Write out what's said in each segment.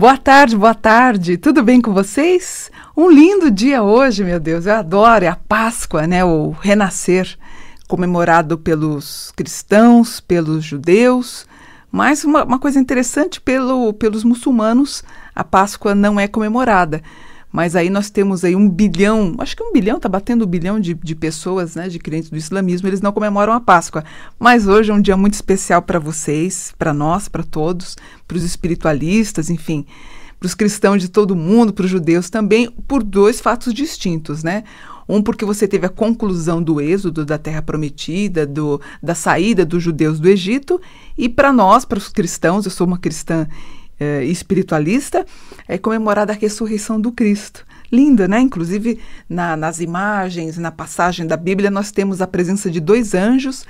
Boa tarde, boa tarde. Tudo bem com vocês? Um lindo dia hoje, meu Deus. Eu adoro é a Páscoa, né? O renascer comemorado pelos cristãos, pelos judeus. Mas uma, uma coisa interessante pelo, pelos muçulmanos, a Páscoa não é comemorada. Mas aí nós temos aí um bilhão, acho que um bilhão, está batendo um bilhão de, de pessoas, né, de crentes do islamismo, eles não comemoram a Páscoa. Mas hoje é um dia muito especial para vocês, para nós, para todos, para os espiritualistas, enfim, para os cristãos de todo mundo, para os judeus também, por dois fatos distintos, né? Um, porque você teve a conclusão do êxodo da Terra Prometida, do, da saída dos judeus do Egito, e para nós, para os cristãos, eu sou uma cristã eh, espiritualista, é comemorada a ressurreição do Cristo. Linda, né? Inclusive, na, nas imagens, na passagem da Bíblia, nós temos a presença de dois anjos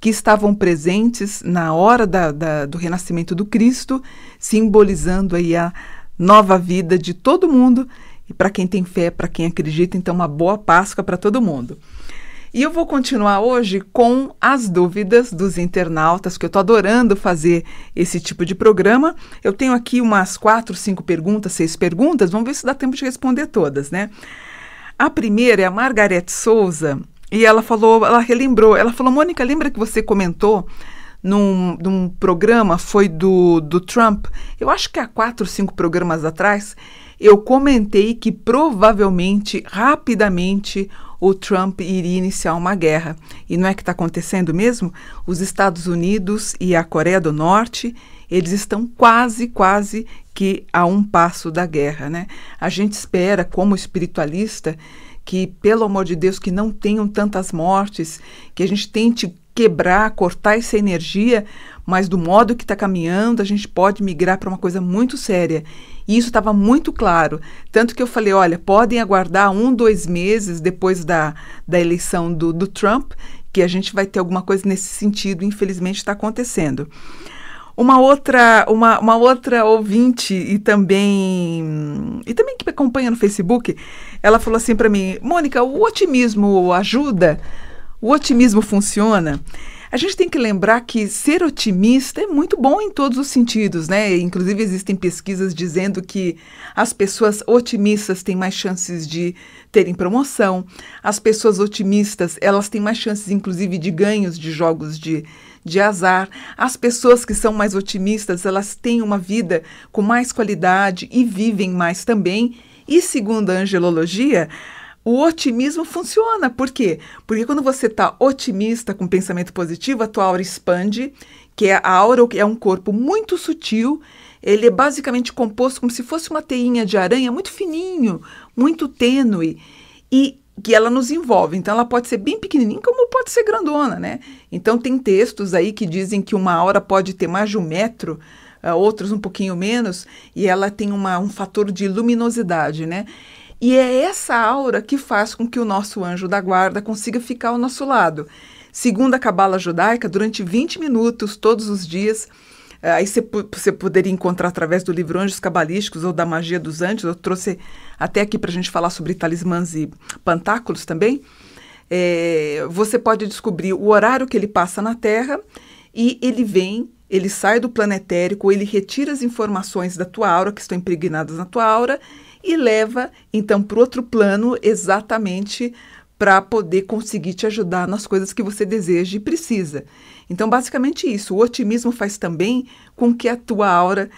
que estavam presentes na hora da, da, do renascimento do Cristo, simbolizando aí a nova vida de todo mundo e para quem tem fé, para quem acredita, então uma boa Páscoa para todo mundo. E eu vou continuar hoje com as dúvidas dos internautas, que eu estou adorando fazer esse tipo de programa. Eu tenho aqui umas quatro, cinco perguntas, seis perguntas. Vamos ver se dá tempo de responder todas, né? A primeira é a Margarete Souza, e ela falou, ela relembrou, ela falou, Mônica, lembra que você comentou num, num programa, foi do, do Trump, eu acho que há quatro, cinco programas atrás, eu comentei que provavelmente, rapidamente, o Trump iria iniciar uma guerra. E não é que está acontecendo mesmo? Os Estados Unidos e a Coreia do Norte, eles estão quase, quase que a um passo da guerra, né? A gente espera, como espiritualista, que, pelo amor de Deus, que não tenham tantas mortes, que a gente tente quebrar, cortar essa energia, mas do modo que está caminhando, a gente pode migrar para uma coisa muito séria. E isso estava muito claro. Tanto que eu falei: olha, podem aguardar um, dois meses depois da, da eleição do, do Trump, que a gente vai ter alguma coisa nesse sentido. Infelizmente, está acontecendo. Uma outra, uma, uma outra ouvinte e também e também que me acompanha no Facebook, ela falou assim para mim: "Mônica, o otimismo ajuda? O otimismo funciona?" A gente tem que lembrar que ser otimista é muito bom em todos os sentidos, né? Inclusive, existem pesquisas dizendo que as pessoas otimistas têm mais chances de terem promoção, as pessoas otimistas elas têm mais chances, inclusive, de ganhos de jogos de, de azar. As pessoas que são mais otimistas elas têm uma vida com mais qualidade e vivem mais também. E segundo a angelologia, o otimismo funciona. Por quê? Porque quando você está otimista com pensamento positivo, a tua aura expande, que é a aura é um corpo muito sutil. Ele é basicamente composto como se fosse uma teinha de aranha muito fininho, muito tênue e que ela nos envolve. Então ela pode ser bem pequenininha como pode ser grandona, né? Então tem textos aí que dizem que uma aura pode ter mais de um metro, uh, outros um pouquinho menos, e ela tem uma, um fator de luminosidade, né? E é essa aura que faz com que o nosso anjo da guarda consiga ficar ao nosso lado. Segundo a cabala judaica, durante 20 minutos todos os dias, eh, aí você, poderia encontrar através do livro Anjos Cabalísticos ou da Magia dos Anjos, eu trouxe até aqui para a gente falar sobre talismãs e pantáculos também, é, você pode descobrir o horário que ele passa na Terra e ele vem, ele sai do planetérico, ele retira as informações da tua aura, que estão impregnadas na tua aura, e leva então para outro plano exatamente para poder conseguir te ajudar nas coisas que você deseja e precisa. Então, basicamente isso. O otimismo faz também com que a tua aura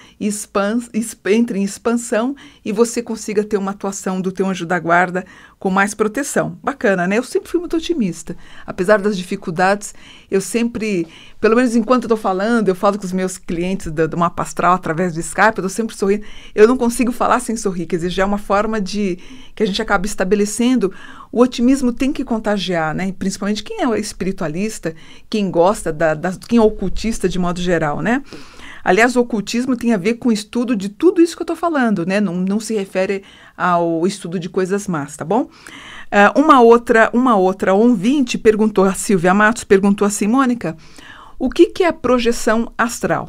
entre em expansão e você consiga ter uma atuação do teu anjo da guarda com mais proteção. Bacana, né? Eu sempre fui muito otimista. Apesar das dificuldades, eu sempre, pelo menos enquanto estou falando, eu falo com os meus clientes do, do mapa astral através do Skype, eu estou sempre sorrindo. Eu não consigo falar sem sorrir, quer dizer, já é uma forma de que a gente acaba estabelecendo. O otimismo tem que contagiar, né? Principalmente quem é espiritualista, quem gosta da, da, quem é ocultista de modo geral, né? Aliás, o ocultismo tem a ver com o estudo de tudo isso que eu estou falando, né? Não, não se refere ao estudo de coisas más, tá bom? Uh, uma outra, uma outra ouvinte perguntou a Silvia Matos, perguntou a Simônica, o que, que é projeção astral?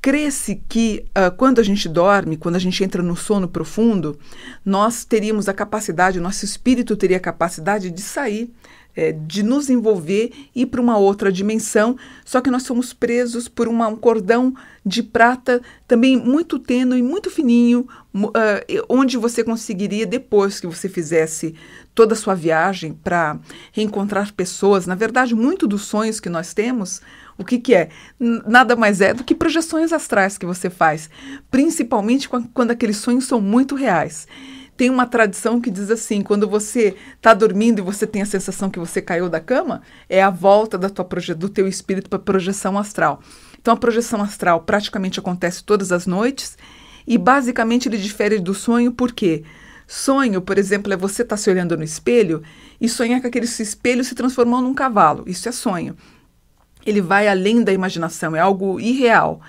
Cresce que uh, quando a gente dorme, quando a gente entra no sono profundo, nós teríamos a capacidade, o nosso espírito teria a capacidade de sair é, de nos envolver e para uma outra dimensão, só que nós somos presos por uma, um cordão de prata também muito tênue, muito fininho, uh, onde você conseguiria, depois que você fizesse toda a sua viagem para reencontrar pessoas, na verdade, muito dos sonhos que nós temos, o que, que é? Nada mais é do que projeções astrais que você faz, principalmente quando aqueles sonhos são muito reais. Tem uma tradição que diz assim: quando você está dormindo e você tem a sensação que você caiu da cama, é a volta da tua do teu espírito para a projeção astral. Então, a projeção astral praticamente acontece todas as noites e basicamente ele difere do sonho porque sonho, por exemplo, é você estar tá se olhando no espelho e sonhar que aquele espelho se transformou num cavalo. Isso é sonho. Ele vai além da imaginação, é algo irreal.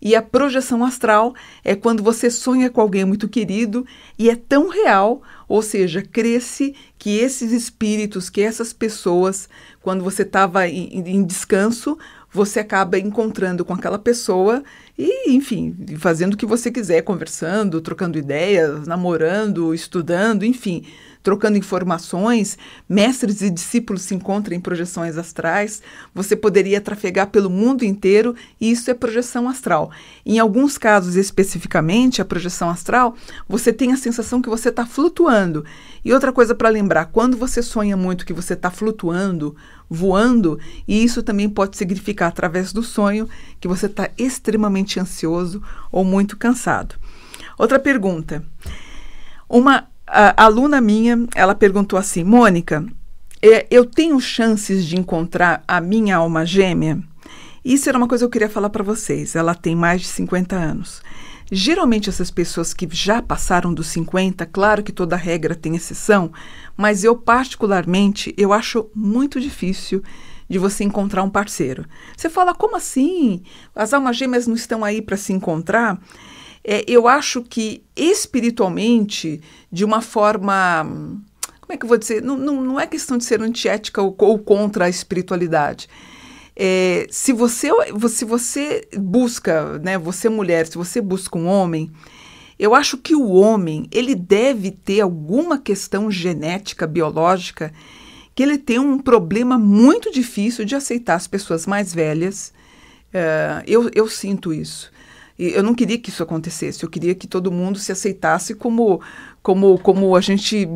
E a projeção astral é quando você sonha com alguém muito querido e é tão real, ou seja, cresce que esses espíritos, que essas pessoas, quando você estava em, em descanso, você acaba encontrando com aquela pessoa e, enfim, fazendo o que você quiser, conversando, trocando ideias, namorando, estudando, enfim, trocando informações. Mestres e discípulos se encontram em projeções astrais. Você poderia trafegar pelo mundo inteiro e isso é projeção astral. Em alguns casos, especificamente, a projeção astral, você tem a sensação que você está flutuando. E outra coisa para lembrar: quando você sonha muito que você está flutuando, voando, e isso também pode significar, através do sonho, que você está extremamente ansioso ou muito cansado. Outra pergunta. Uma aluna minha, ela perguntou assim: Mônica, é, eu tenho chances de encontrar a minha alma gêmea? Isso era uma coisa que eu queria falar para vocês. Ela tem mais de 50 anos. Geralmente, essas pessoas que já passaram dos 50, claro que toda regra tem exceção, mas eu, particularmente, eu acho muito difícil de você encontrar um parceiro. Você fala, como assim? As almas gêmeas não estão aí para se encontrar? É, eu acho que espiritualmente, de uma forma. Como é que eu vou dizer? Não, não, não é questão de ser antiética ou, ou contra a espiritualidade. É, se, você, se você busca, né, você mulher, se você busca um homem, eu acho que o homem ele deve ter alguma questão genética, biológica, que ele tem um problema muito difícil de aceitar as pessoas mais velhas. É, eu, eu sinto isso. E eu não queria que isso acontecesse. Eu queria que todo mundo se aceitasse como como como a gente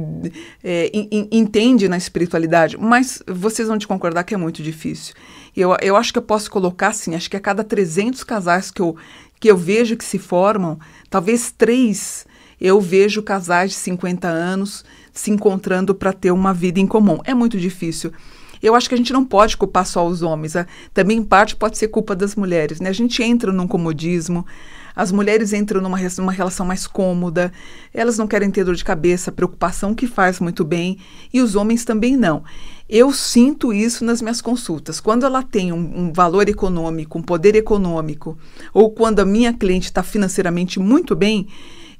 é, in, entende na espiritualidade. Mas vocês vão te concordar que é muito difícil. Eu, eu acho que eu posso colocar assim. Acho que a cada 300 casais que eu que eu vejo que se formam, talvez três eu vejo casais de 50 anos se encontrando para ter uma vida em comum. É muito difícil. Eu acho que a gente não pode culpar só os homens. também, em parte, pode ser culpa das mulheres. Né? A gente entra num comodismo, as mulheres entram numa, numa relação mais cômoda, elas não querem ter dor de cabeça, preocupação que faz muito bem, e os homens também não. Eu sinto isso nas minhas consultas. Quando ela tem um, um valor econômico, um poder econômico, ou quando a minha cliente está financeiramente muito bem,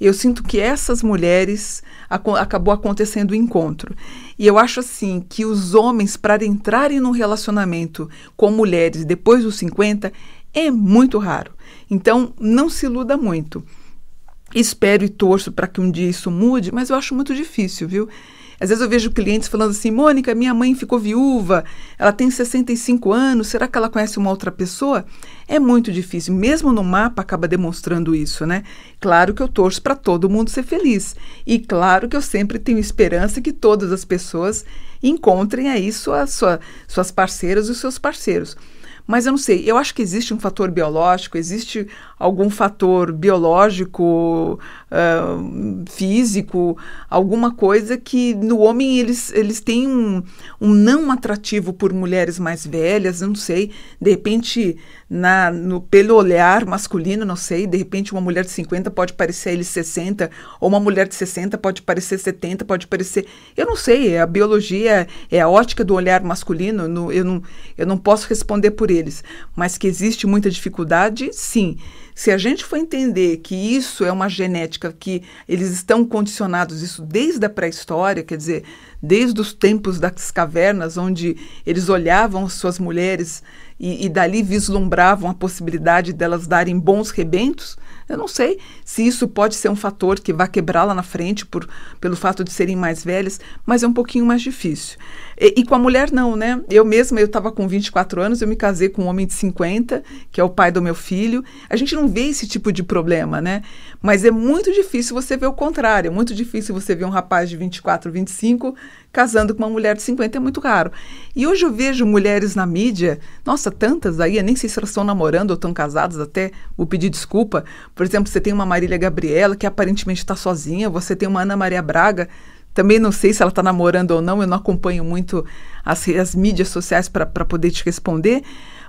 eu sinto que essas mulheres ac acabou acontecendo o encontro. E eu acho assim que os homens para entrarem num relacionamento com mulheres depois dos 50 é muito raro. Então, não se iluda muito. Espero e torço para que um dia isso mude, mas eu acho muito difícil, viu? Às vezes eu vejo clientes falando assim: Mônica, minha mãe ficou viúva, ela tem 65 anos, será que ela conhece uma outra pessoa? É muito difícil, mesmo no mapa acaba demonstrando isso, né? Claro que eu torço para todo mundo ser feliz e claro que eu sempre tenho esperança que todas as pessoas encontrem aí sua, sua, suas parceiras e seus parceiros. Mas eu não sei, eu acho que existe um fator biológico, existe algum fator biológico, uh, físico, alguma coisa que no homem eles, eles têm um, um não atrativo por mulheres mais velhas, Eu não sei, de repente na, no, pelo olhar masculino, não sei, de repente uma mulher de 50 pode parecer a ele 60, ou uma mulher de 60 pode parecer 70, pode parecer, eu não sei, é a biologia, é, é a ótica do olhar masculino, no, eu, não, eu não posso responder por eles, mas que existe muita dificuldade, sim. Se a gente for entender que isso é uma genética que eles estão condicionados, isso desde a pré-história, quer dizer, desde os tempos das cavernas, onde eles olhavam suas mulheres e, e dali vislumbravam a possibilidade delas darem bons rebentos, eu não sei se isso pode ser um fator que vá quebrar lá na frente por, pelo fato de serem mais velhas, mas é um pouquinho mais difícil. E, e, com a mulher, não, né? Eu mesma, eu estava com 24 anos, eu me casei com um homem de 50, que é o pai do meu filho. A gente não vê esse tipo de problema, né? Mas é muito difícil você ver o contrário. É muito difícil você ver um rapaz de 24, 25 casando com uma mulher de 50. É muito raro. E hoje eu vejo mulheres na mídia, nossa, tantas aí, eu nem sei se elas estão namorando ou estão casadas, até vou pedir desculpa. Por exemplo, você tem uma Marília Gabriela, que aparentemente está sozinha, você tem uma Ana Maria Braga também não sei se ela está namorando ou não, eu não acompanho muito as, as mídias sociais para poder te responder,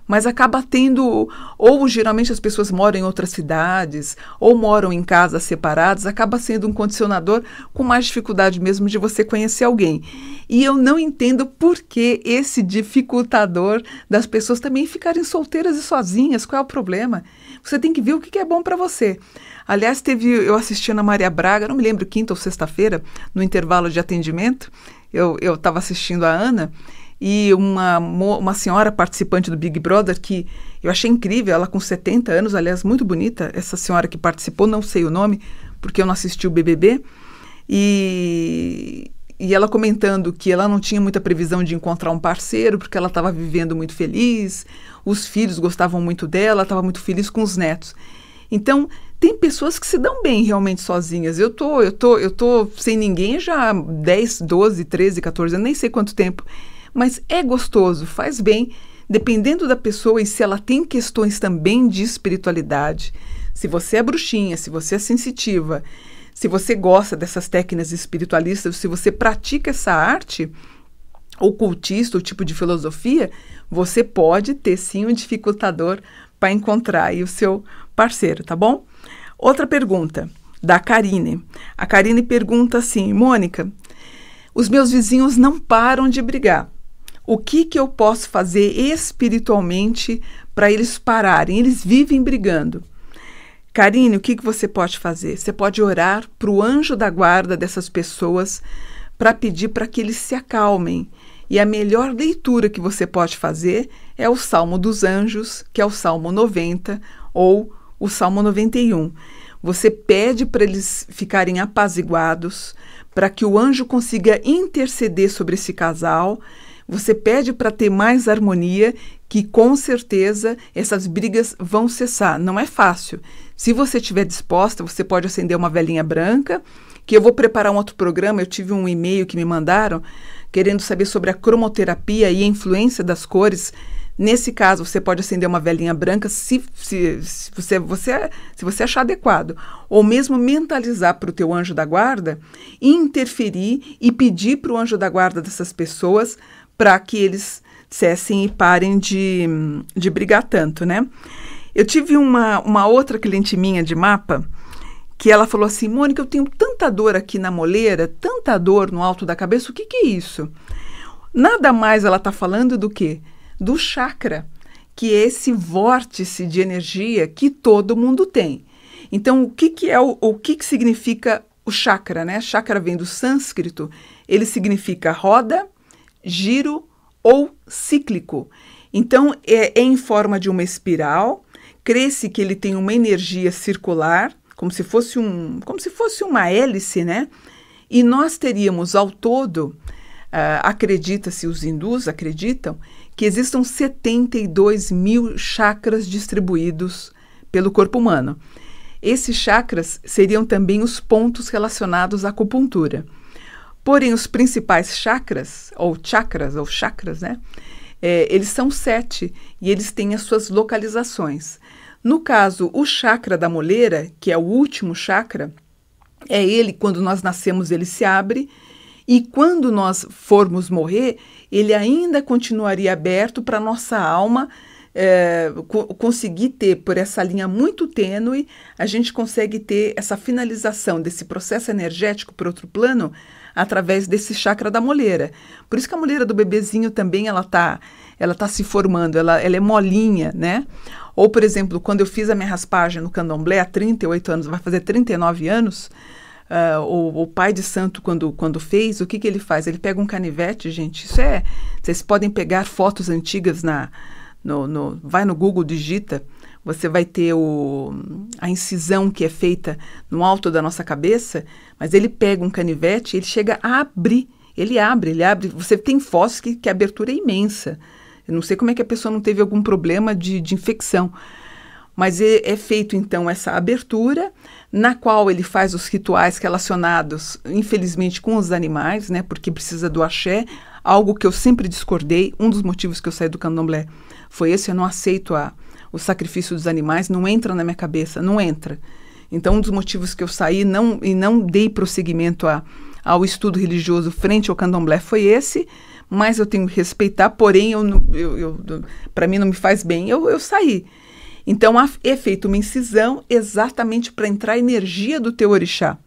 mas acaba tendo, ou geralmente as pessoas moram em outras cidades, ou moram em casas separadas, acaba sendo um condicionador com mais dificuldade mesmo de você conhecer alguém. E eu não entendo por que esse dificultador das pessoas também ficarem solteiras e sozinhas, qual é o problema? Você tem que ver o que é bom para você. Aliás, teve eu assisti a Maria Braga, não me lembro, quinta ou sexta-feira, no intervalo de atendimento, eu estava assistindo a Ana e uma, uma senhora participante do Big Brother que eu achei incrível, ela com 70 anos, aliás, muito bonita, essa senhora que participou, não sei o nome, porque eu não assisti o BBB, e e ela comentando que ela não tinha muita previsão de encontrar um parceiro, porque ela estava vivendo muito feliz, os filhos gostavam muito dela, estava muito feliz com os netos. Então, tem pessoas que se dão bem realmente sozinhas. Eu tô, eu tô, eu tô sem ninguém já há 10, 12, 13, 14 anos, nem sei quanto tempo. Mas é gostoso, faz bem, dependendo da pessoa e se ela tem questões também de espiritualidade. Se você é bruxinha, se você é sensitiva, se você gosta dessas técnicas espiritualistas, se você pratica essa arte ocultista, o tipo de filosofia, você pode ter sim um dificultador para encontrar aí o seu parceiro, tá bom? Outra pergunta da Karine. A Karine pergunta assim: Mônica, os meus vizinhos não param de brigar. O que, que eu posso fazer espiritualmente para eles pararem? Eles vivem brigando. Karine, o que, que você pode fazer? Você pode orar para o anjo da guarda dessas pessoas para pedir para que eles se acalmem. E a melhor leitura que você pode fazer é o Salmo dos Anjos, que é o Salmo 90 ou o Salmo 91. Você pede para eles ficarem apaziguados, para que o anjo consiga interceder sobre esse casal. Você pede para ter mais harmonia, que com certeza essas brigas vão cessar. Não é fácil. Se você estiver disposta, você pode acender uma velhinha branca, que eu vou preparar um outro programa. Eu tive um e-mail que me mandaram querendo saber sobre a cromoterapia e a influência das cores Nesse caso, você pode acender uma velhinha branca se, se, se, você, você, se você achar adequado. Ou mesmo mentalizar para o teu anjo da guarda, interferir e pedir para o anjo da guarda dessas pessoas para que eles cessem e parem de, de brigar tanto, né? Eu tive uma, uma outra cliente minha de mapa que ela falou assim, Mônica, eu tenho tanta dor aqui na moleira, tanta dor no alto da cabeça, o que, que é isso? Nada mais ela está falando do que do chakra, que é esse vórtice de energia que todo mundo tem. Então, o que, que é o, o que, que significa o chakra, né? Chakra vem do sânscrito, ele significa roda, giro ou cíclico. Então, é, é em forma de uma espiral, cresce que ele tem uma energia circular, como se fosse um, como se fosse uma hélice, né? E nós teríamos ao todo, uh, acredita-se os hindus acreditam que existam 72 mil chakras distribuídos pelo corpo humano. Esses chakras seriam também os pontos relacionados à acupuntura. Porém, os principais chakras, ou chakras, ou chakras, né? É, eles são sete e eles têm as suas localizações. No caso, o chakra da moleira, que é o último chakra, é ele, quando nós nascemos, ele se abre e quando nós formos morrer, ele ainda continuaria aberto para nossa alma é, co conseguir ter, por essa linha muito tênue, a gente consegue ter essa finalização desse processo energético para outro plano através desse chakra da moleira. Por isso que a moleira do bebezinho também ela está ela tá se formando, ela, ela é molinha, né? Ou, por exemplo, quando eu fiz a minha raspagem no candomblé há 38 anos, vai fazer 39 anos, uh, o pai de santo, quando, quando fez, o que, que ele faz? Ele pega um canivete, gente. Isso é. Vocês podem pegar fotos antigas na. No, no, vai no Google, digita. Você vai ter o, a incisão que é feita no alto da nossa cabeça, mas ele pega um canivete, ele chega a abrir. Ele abre, ele abre. Você tem fósseis que, que a abertura é imensa. Eu não sei como é que a pessoa não teve algum problema de, de infecção. Mas é, é feito então essa abertura, na qual ele faz os rituais relacionados, infelizmente, com os animais, né? Porque precisa do axé, algo que eu sempre discordei. Um dos motivos que eu saí do candomblé foi esse: eu não aceito a, o sacrifício dos animais, não entra na minha cabeça, não entra. Então, um dos motivos que eu saí não, e não dei prosseguimento a, ao estudo religioso frente ao candomblé foi esse, mas eu tenho que respeitar, porém, eu, eu, eu para mim não me faz bem, eu, eu saí. Então é feita uma incisão exatamente para entrar a energia do teu orixá.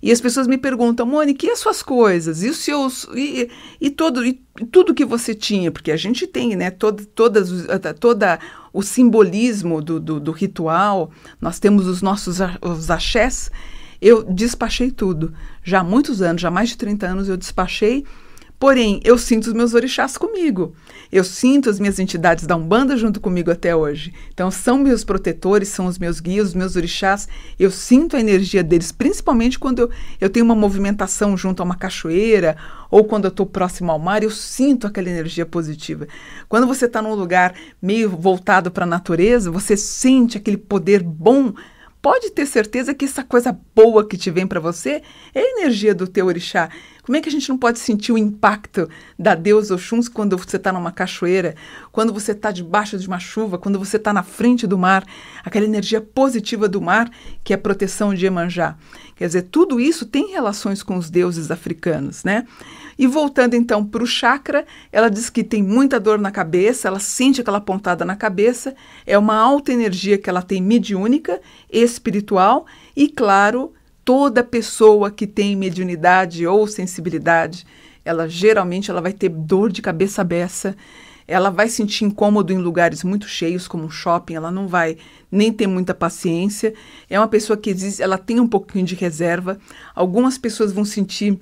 E as pessoas me perguntam, Mônica, e as suas coisas? E os seus. E, e todo, e tudo que você tinha? Porque a gente tem, né? Todo, todas, toda o simbolismo do, do, do ritual, nós temos os nossos os axés. Eu despachei tudo. Já há muitos anos, já há mais de 30 anos, eu despachei Porém, eu sinto os meus orixás comigo. Eu sinto as minhas entidades da Umbanda junto comigo até hoje. Então, são meus protetores, são os meus guias, os meus orixás. Eu sinto a energia deles, principalmente quando eu, eu tenho uma movimentação junto a uma cachoeira ou quando eu estou próximo ao mar. Eu sinto aquela energia positiva. Quando você está num lugar meio voltado para a natureza, você sente aquele poder bom pode ter certeza que essa coisa boa que te vem para você é a energia do teu orixá. Como é que a gente não pode sentir o impacto da deusa Oxuns quando você está numa cachoeira, quando você está debaixo de uma chuva, quando você está na frente do mar, aquela energia positiva do mar que é a proteção de Emanjá? Quer dizer, tudo isso tem relações com os deuses africanos, né? E voltando então para o chakra, ela diz que tem muita dor na cabeça, ela sente aquela pontada na cabeça, é uma alta energia que ela tem mediúnica, espiritual e, claro, toda pessoa que tem mediunidade ou sensibilidade, ela geralmente ela vai ter dor de cabeça beça, ela vai sentir incômodo em lugares muito cheios, como um shopping, ela não vai nem ter muita paciência. É uma pessoa que diz, ela tem um pouquinho de reserva. Algumas pessoas vão sentir,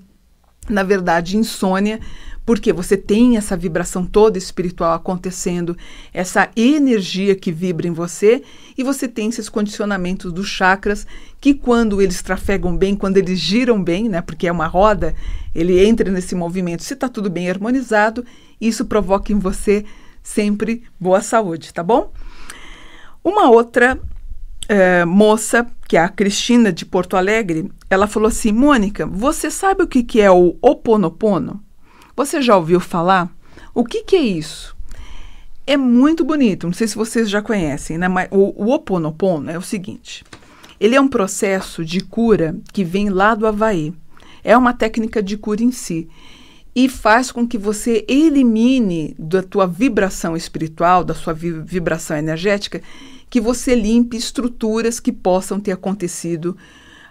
na verdade, insônia, porque você tem essa vibração toda espiritual acontecendo, essa energia que vibra em você, e você tem esses condicionamentos dos chakras que quando eles trafegam bem, quando eles giram bem, né, porque é uma roda, ele entra nesse movimento. Se está tudo bem harmonizado, isso provoca em você sempre boa saúde, tá bom? Uma outra é, moça, que é a Cristina de Porto Alegre, ela falou assim: Mônica, você sabe o que, que é o Oponopono? Você já ouviu falar? O que, que é isso? É muito bonito, não sei se vocês já conhecem, né? Mas o, o Oponopono é o seguinte: ele é um processo de cura que vem lá do Havaí. É uma técnica de cura em si e faz com que você elimine da tua vibração espiritual, da sua vibração energética, que você limpe estruturas que possam ter acontecido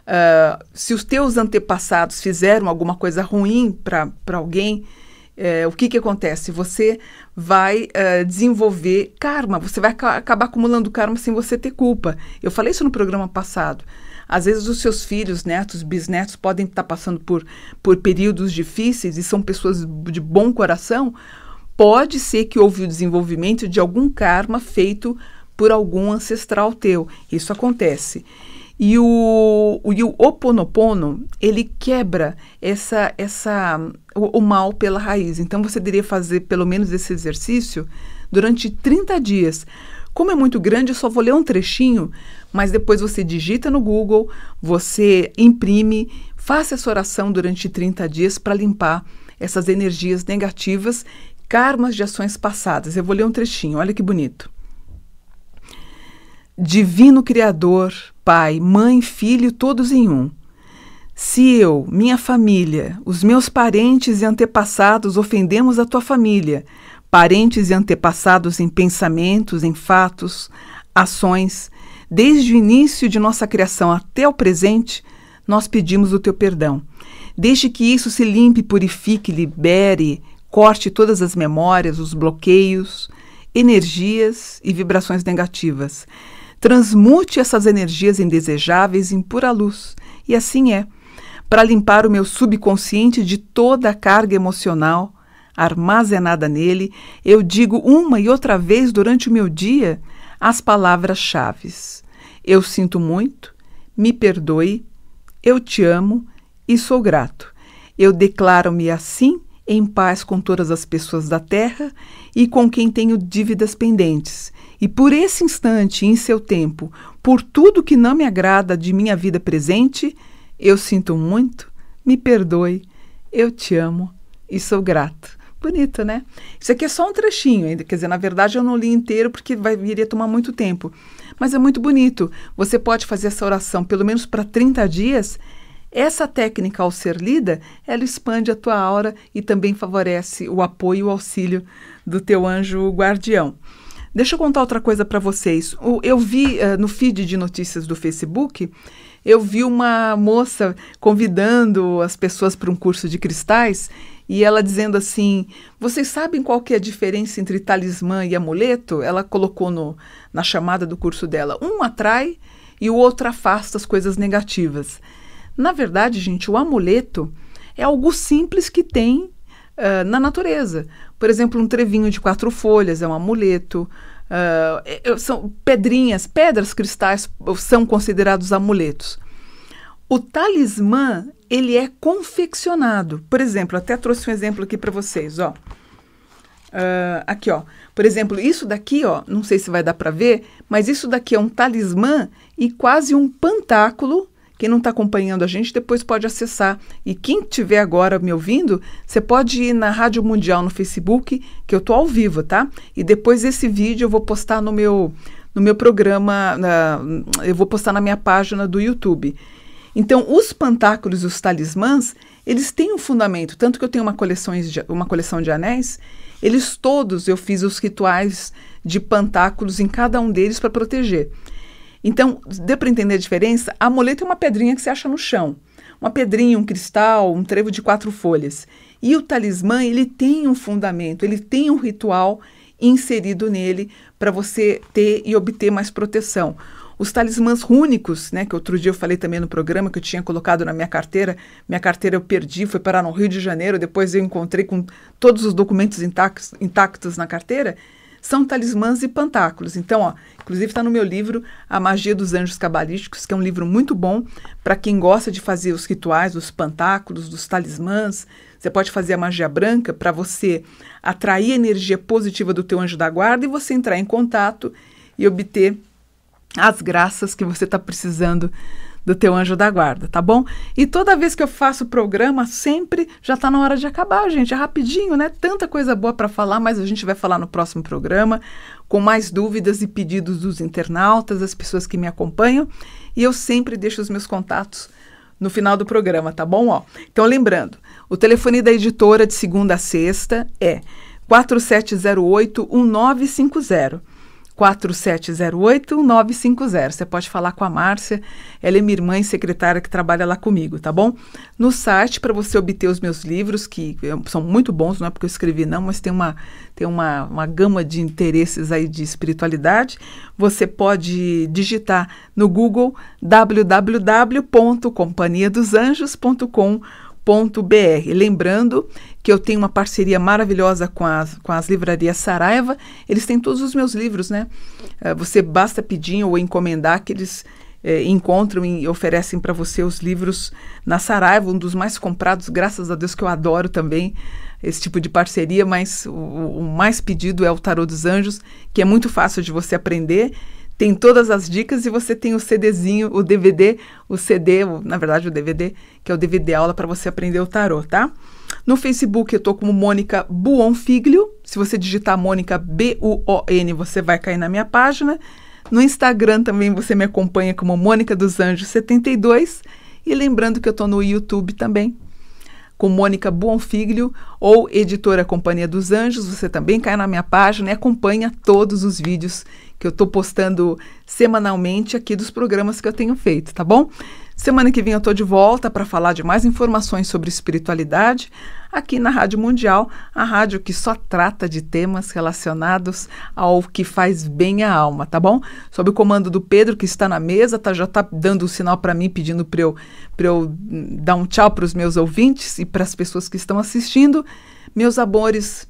uh, se os teus antepassados fizeram alguma coisa ruim para alguém, é, o que, que acontece? Você vai uh, desenvolver karma, você vai acabar acumulando karma sem você ter culpa. Eu falei isso no programa passado. Às vezes os seus filhos, netos, bisnetos podem estar tá passando por, por períodos difíceis e são pessoas de bom coração. Pode ser que houve o desenvolvimento de algum karma feito por algum ancestral teu. Isso acontece. E o, o, e o oponopono, ele quebra essa, essa, o, o mal pela raiz. Então, você deveria fazer pelo menos esse exercício durante 30 dias. Como é muito grande, eu só vou ler um trechinho, mas depois você digita no Google, você imprime, faça essa oração durante 30 dias para limpar essas energias negativas, karmas de ações passadas. Eu vou ler um trechinho, olha que bonito. Divino Criador, Pai, Mãe, Filho, todos em um. Se eu, minha família, os meus parentes e antepassados ofendemos a tua família, parentes e antepassados em pensamentos, em fatos, ações, desde o início de nossa criação até o presente, nós pedimos o teu perdão. Desde que isso se limpe, purifique, libere, corte todas as memórias, os bloqueios, energias e vibrações negativas transmute essas energias indesejáveis em pura luz. E assim é, para limpar o meu subconsciente de toda a carga emocional armazenada nele, eu digo uma e outra vez durante o meu dia as palavras-chave: Eu sinto muito, me perdoe, eu te amo e sou grato. Eu declaro-me assim em paz com todas as pessoas da terra e com quem tenho dívidas pendentes, e por esse instante em seu tempo, por tudo que não me agrada de minha vida presente, eu sinto muito, me perdoe, eu te amo e sou grato. Bonito, né? Isso aqui é só um trechinho, ainda. Quer dizer, na verdade eu não li inteiro porque vai, iria tomar muito tempo. Mas é muito bonito. Você pode fazer essa oração pelo menos para 30 dias. Essa técnica, ao ser lida, ela expande a tua aura e também favorece o apoio e o auxílio do teu anjo guardião. Deixa eu contar outra coisa para vocês. Eu vi uh, no feed de notícias do Facebook, eu vi uma moça convidando as pessoas para um curso de cristais e ela dizendo assim: "Vocês sabem qual que é a diferença entre talismã e amuleto?" Ela colocou no, na chamada do curso dela. Um atrai e o outro afasta as coisas negativas. Na verdade, gente, o amuleto é algo simples que tem uh, na natureza. Por exemplo, um trevinho de quatro folhas é um amuleto. Uh, são pedrinhas, pedras cristais são considerados amuletos. O talismã ele é confeccionado. Por exemplo, até trouxe um exemplo aqui para vocês, ó. Uh, aqui, ó. Por exemplo, isso daqui, ó, não sei se vai dar para ver, mas isso daqui é um talismã e quase um pantáculo quem não está acompanhando a gente depois pode acessar. E quem estiver agora me ouvindo, você pode ir na Rádio Mundial no Facebook, que eu estou ao vivo, tá? E depois esse vídeo eu vou postar no meu, no meu programa, na, eu vou postar na minha página do YouTube. Então, os pantáculos e os talismãs, eles têm um fundamento. Tanto que eu tenho uma coleção de, uma coleção de anéis, eles todos eu fiz os rituais de pantáculos em cada um deles para proteger. Então, deu para entender a diferença? A muleta é uma pedrinha que você acha no chão. Uma pedrinha, um cristal, um trevo de quatro folhas. E o talismã, ele tem um fundamento, ele tem um ritual inserido nele para você ter e obter mais proteção. Os talismãs rúnicos, né, que outro dia eu falei também no programa que eu tinha colocado na minha carteira, minha carteira eu perdi, foi parar no Rio de Janeiro, depois eu encontrei com todos os documentos intactos, intactos na carteira, são talismãs e pantáculos. Então, ó, inclusive está no meu livro A Magia dos Anjos Cabalísticos, que é um livro muito bom para quem gosta de fazer os rituais dos pantáculos, dos talismãs. Você pode fazer a magia branca para você atrair a energia positiva do teu anjo da guarda e você entrar em contato e obter as graças que você está precisando do teu anjo da guarda, tá bom? E toda vez que eu faço o programa, sempre já tá na hora de acabar, gente. É rapidinho, né? Tanta coisa boa para falar, mas a gente vai falar no próximo programa com mais dúvidas e pedidos dos internautas, das pessoas que me acompanham. E eu sempre deixo os meus contatos no final do programa, tá bom? Ó, então, lembrando, o telefone da editora de segunda a sexta é 4708 1950. 4708-950. Você pode falar com a Márcia, ela é minha irmã e secretária que trabalha lá comigo, tá bom? No site, para você obter os meus livros, que eh, são muito bons, não é porque eu escrevi, não, mas tem uma, tem uma, uma gama de interesses aí de espiritualidade, você pode digitar no Google www.companhiadosanjos.com.br br Lembrando que eu tenho uma parceria maravilhosa com as, com as livrarias Saraiva. Eles têm todos os meus livros, né? Eh, você basta pedir ou encomendar que eles eh, encontram e oferecem para você os livros na Saraiva, um dos mais comprados, graças a Deus que eu adoro também esse tipo de parceria, mas o, o mais pedido é o Tarot dos Anjos, que é muito fácil de você aprender tem todas as dicas e você tem o CDzinho, o DVD, o CD, o, na verdade o DVD, que é o DVD aula para você aprender o tarô, tá? No Facebook eu tô como Mônica Buonfiglio. Se você digitar Mônica B U O N, você vai cair na minha página. No Instagram também você me acompanha como Mônica dos Anjos 72 e lembrando que eu tô no YouTube também, com Mônica Buonfiglio ou editora Companhia dos Anjos. Você também cai na minha página e acompanha todos os vídeos que eu estou postando semanalmente aqui dos programas que eu tenho feito, tá bom? Semana que vem eu estou de volta para falar de mais informações sobre espiritualidade aqui na Rádio Mundial, a rádio que só trata de temas relacionados ao que faz bem à alma, tá bom? Sob o comando do Pedro, que está na mesa, tá, já está dando o um sinal para mim, pedindo para eu, eu hum, dar um tchau para os meus ouvintes e para as pessoas que estão assistindo. Meus amores,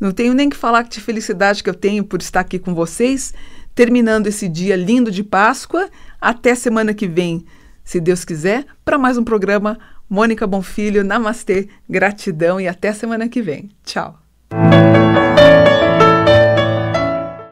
não tenho nem que falar de felicidade que eu tenho por estar aqui com vocês, terminando esse dia lindo de Páscoa. Até semana que vem, se Deus quiser, para mais um programa Mônica Bonfilho, namastê, gratidão e até semana que vem. Tchau.